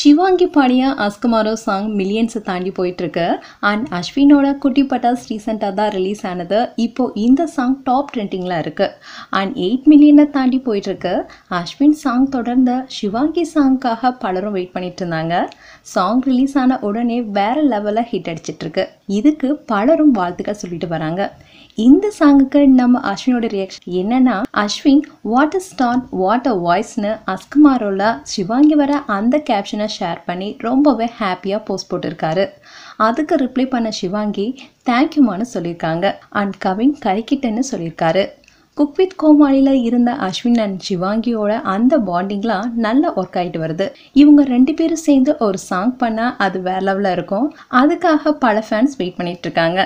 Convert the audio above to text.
Shivangi பாணியா அஸ்குமாரோ song மில்லியன்ஸை தாண்டி போயிட்டுருக்கு and அஸ்வினோட குட்டி பட்டாஸ் ரீசெண்டாக தான் ரிலீஸ் ஆனது இப்போ இந்த சாங் டாப் ட்ரெண்டிங்கில் இருக்குது அண்ட் எயிட் மில்லியனை தாண்டி போயிட்டுருக்கு அஸ்வின் சாங் தொடர்ந்த ஷிவாங்கி சாங்க்காக பலரும் வெயிட் பண்ணிட்டு இருந்தாங்க சாங் ரிலீஸ் ஆன உடனே வேறு லெவலில் ஹிட் அடிச்சிட்ருக்கு இதுக்கு பலரும் வாழ்த்துக்கள் சொல்லிட்டு வராங்க இந்த சாங்குக்கு நம்ம அஸ்வினோட ரியாக்ஷன் என்னன்னா Ashwin what a star what a வாய்ஸ்னு அஸ்குமாரோவில் சிவாங்கி வர அந்த கேப்ஷனை லொக்கேஷனை ஷேர் பண்ணி ரொம்பவே ஹாப்பியாக போஸ்ட் போட்டிருக்காரு அதுக்கு ரிப்ளை பண்ண சிவாங்கி தேங்க்யூமானு சொல்லியிருக்காங்க அண்ட் கவின் கைக்கிட்டேன்னு சொல்லியிருக்காரு குக் வித் கோமாளியில் இருந்த அஸ்வின் அண்ட் சிவாங்கியோட அந்த பாண்டிங்லாம் நல்லா ஒர்க் ஆகிட்டு வருது இவங்க ரெண்டு பேரும் சேர்ந்து ஒரு சாங் பண்ணால் அது வேற லெவலில் இருக்கும் அதுக்காக பல ஃபேன்ஸ் வெயிட் பண்ணிட்டு இருக்காங்க